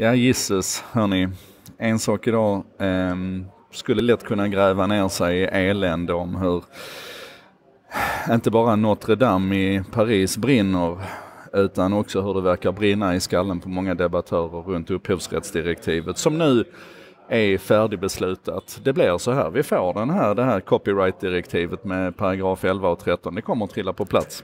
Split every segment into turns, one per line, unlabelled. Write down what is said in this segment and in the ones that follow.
Ja, gisses, hörni. En sak idag eh, skulle lätt kunna gräva ner sig i elände om hur inte bara Notre Dame i Paris brinner utan också hur det verkar brinna i skallen på många debattörer runt upphovsrättsdirektivet som nu är färdigbeslutat. Det blir så här, vi får den här, det här copyright-direktivet med paragraf 11 och 13, det kommer att trilla på plats.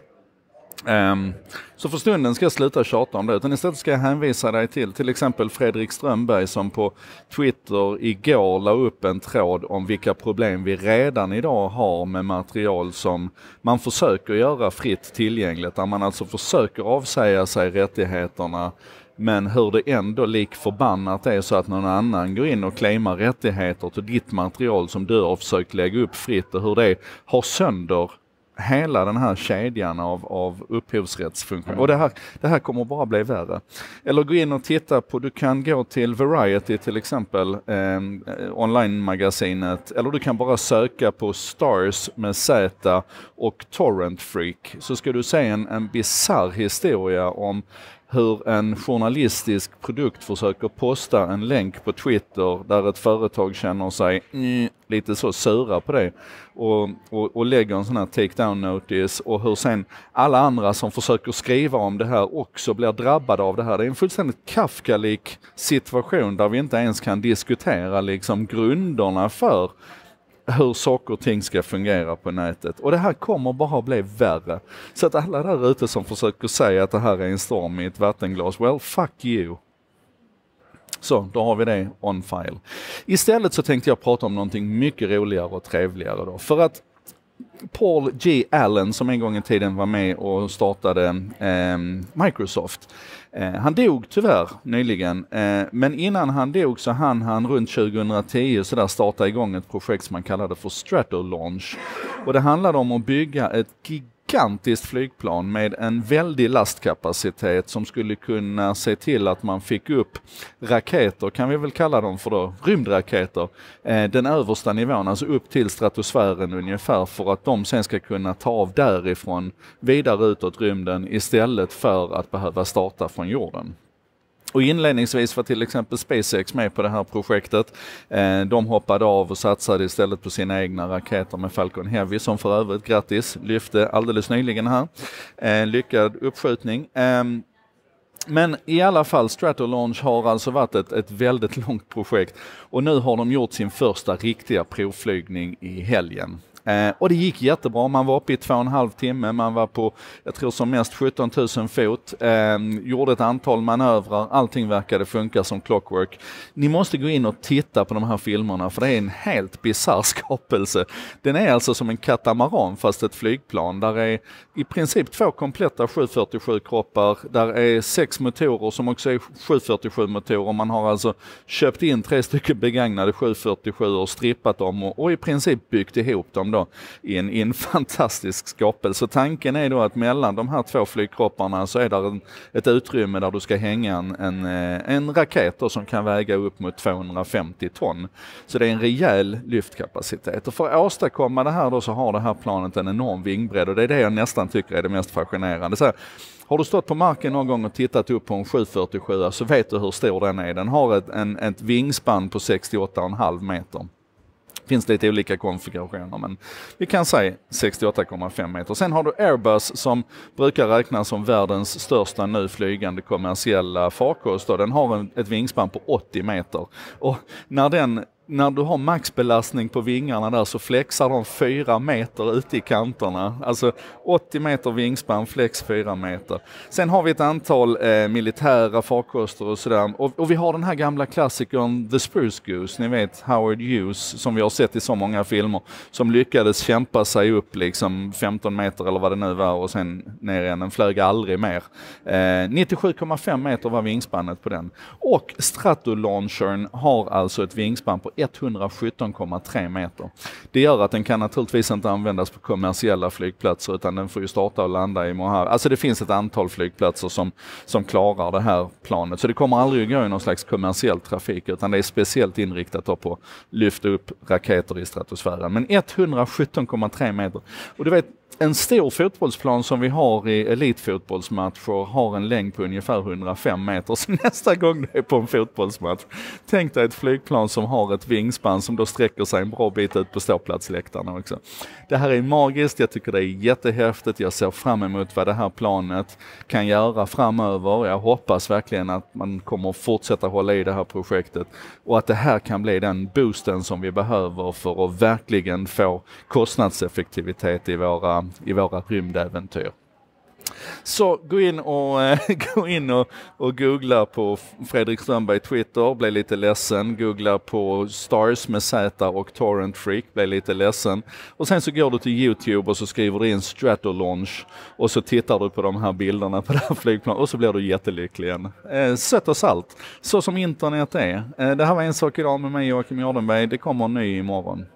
Um, så för stunden ska jag sluta tjata om det, utan istället ska jag hänvisa dig till till exempel Fredrik Strömberg som på Twitter igår la upp en tråd om vilka problem vi redan idag har med material som man försöker göra fritt tillgängligt, där man alltså försöker avsäga sig rättigheterna men hur det ändå lik förbannat är så att någon annan går in och claimar rättigheter till ditt material som du har försökt lägga upp fritt och hur det har sönder hela den här kedjan av, av upphovsrättsfunktioner. Och det här, det här kommer bara bli värre. Eller gå in och titta på, du kan gå till Variety till exempel, ehm, eh, online-magasinet, eller du kan bara söka på Stars med Z och Torrent Freak, så ska du se en, en bizarr historia om hur en journalistisk produkt försöker posta en länk på Twitter där ett företag känner sig mm, lite så sura på det och, och, och lägger en sån här take down notice och hur sen alla andra som försöker skriva om det här också blir drabbade av det här. Det är en fullständigt Kafkalik situation där vi inte ens kan diskutera liksom grunderna för hur saker och ting ska fungera på nätet. Och det här kommer bara bli värre. Så att alla där ute som försöker säga att det här är en storm i ett vattenglas, well fuck you. Så, då har vi det on file. Istället så tänkte jag prata om någonting mycket roligare och trevligare då. För att Paul G. Allen som en gång i tiden var med och startade eh, Microsoft. Eh, han dog tyvärr nyligen, eh, men innan han dog så hann han runt 2010 så där starta igång ett projekt som man kallade för Strato Launch. Och det handlade om att bygga ett gigantiskt gigantiskt flygplan med en väldig lastkapacitet som skulle kunna se till att man fick upp raketer, kan vi väl kalla dem för då, rymdraketer, eh, den översta nivån, alltså upp till stratosfären ungefär för att de sen ska kunna ta av därifrån vidare utåt rymden istället för att behöva starta från jorden. Och inledningsvis var till exempel SpaceX med på det här projektet. Eh, de hoppade av och satsade istället på sina egna raketer med Falcon Heavy som för övrigt, grattis, lyfte alldeles nyligen här. Eh, lyckad uppskjutning. Ehm, men i alla fall, Stratolaunch har alltså varit ett, ett, väldigt långt projekt och nu har de gjort sin första riktiga provflygning i helgen. Eh, och det gick jättebra. Man var uppe i två och en halv timme. Man var på, jag tror som mest 17 000 fot. Eh, gjorde ett antal manövrar. Allting verkade funka som clockwork. Ni måste gå in och titta på de här filmerna för det är en helt bisarr skapelse. Den är alltså som en katamaran fast ett flygplan. Där är i princip två kompletta 747-kroppar. Där är sex motorer som också är 747-motorer. Man har alltså köpt in tre stycken begagnade 747 och strippat dem och, och i princip byggt ihop dem då in i en fantastisk skapelse. tanken är då att mellan de här två flygkropparna så är det ett utrymme där du ska hänga en, en, eh, en raket då, som kan väga upp mot 250 ton. Så det är en rejäl lyftkapacitet. Och för att åstadkomma det här då så har det här planet en enorm vingbredd och det är det jag nästan tycker är det mest fascinerande. Så här, har du stått på marken någon gång och tittat upp på en 747 så vet du hur stor den är. Den har ett, en, ett vingspann på 68,5 meter finns lite olika konfigurationer men vi kan säga 68,5 meter. Sen har du Airbus som brukar räknas som världens största nu flygande kommersiella farkost. Den har en, ett vingspann på 80 meter och när den när du har maxbelastning på vingarna där så flexar de fyra meter ute i kanterna. Alltså 80 meter vingspann, flex fyra meter. Sen har vi ett antal eh, militära farkoster och sådär. Och, och, vi har den här gamla klassikern The Spruce Goose, ni vet Howard Hughes som vi har sett i så många filmer, som lyckades kämpa sig upp liksom 15 meter eller vad det nu var och sen ner igen. Den flög aldrig mer. Eh, 97,5 meter var vingspannet på den. Och Stratolaunchern har alltså ett vingspann på 117,3 meter. Det gör att den kan naturligtvis inte användas på kommersiella flygplatser utan den får ju starta och landa i Moharrem. Alltså det finns ett antal flygplatser som, som klarar det här planet. Så det kommer aldrig att gå i någon slags kommersiell trafik utan det är speciellt inriktat på att lyfta upp raketer i stratosfären. Men 117,3 meter. Och du vet, en stor fotbollsplan som vi har i elitfotbollsmatcher har en längd på ungefär 105 meter. Så nästa gång du är på en fotbollsmatch, tänk dig ett flygplan som har ett vingspann som då sträcker sig en bra bit ut på ståplatsläktarna också. Det här är magiskt, jag tycker det är jättehäftigt, jag ser fram emot vad det här planet kan göra framöver. Jag hoppas verkligen att man kommer fortsätta hålla i det här projektet och att det här kan bli den boosten som vi behöver för att verkligen få kostnadseffektivitet i våra i våra rymdäventyr. Så gå in och, eh, gå in och, och googla på Fredrik Strömberg Twitter, bli lite ledsen. Googla på Stars med Z och Torrent Freak, bli lite ledsen. Och sen så går du till Youtube och så skriver du in Stratolaunch och så tittar du på de här bilderna på det här flygplanet och så blir du jättelycklig igen. Eh, sött och salt, så som internet är. Eh, det här var En sak idag med mig Joakim Jardenberg. Det kommer en ny imorgon.